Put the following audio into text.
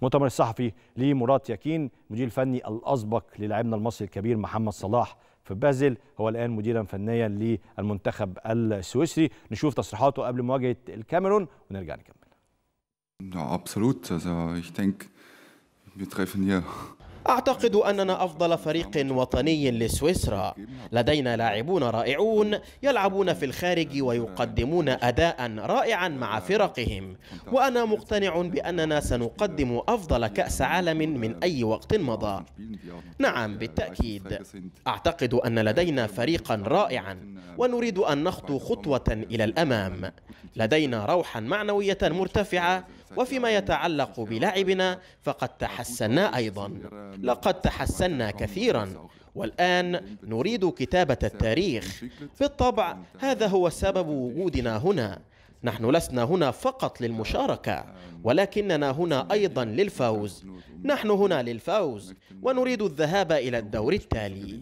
المؤتمر الصحفي لمراد يكين مدير الفني الاسبق للاعبنا المصري الكبير محمد صلاح في بازل هو الان مديرا فنيا للمنتخب السويسري نشوف تصريحاته قبل مواجهه الكاميرون ونرجع نكمل. Ja, absolut. Also ich denke, wir treffen hier أعتقد أننا أفضل فريق وطني لسويسرا لدينا لاعبون رائعون يلعبون في الخارج ويقدمون أداء رائعا مع فرقهم وأنا مقتنع بأننا سنقدم أفضل كأس عالم من أي وقت مضى نعم بالتأكيد أعتقد أن لدينا فريقا رائعا ونريد أن نخطو خطوة إلى الأمام لدينا روحا معنوية مرتفعة وفيما يتعلق بلعبنا فقد تحسنا أيضا لقد تحسنا كثيرا والآن نريد كتابة التاريخ بالطبع هذا هو سبب وجودنا هنا نحن لسنا هنا فقط للمشاركة ولكننا هنا أيضا للفوز نحن هنا للفوز ونريد الذهاب إلى الدور التالي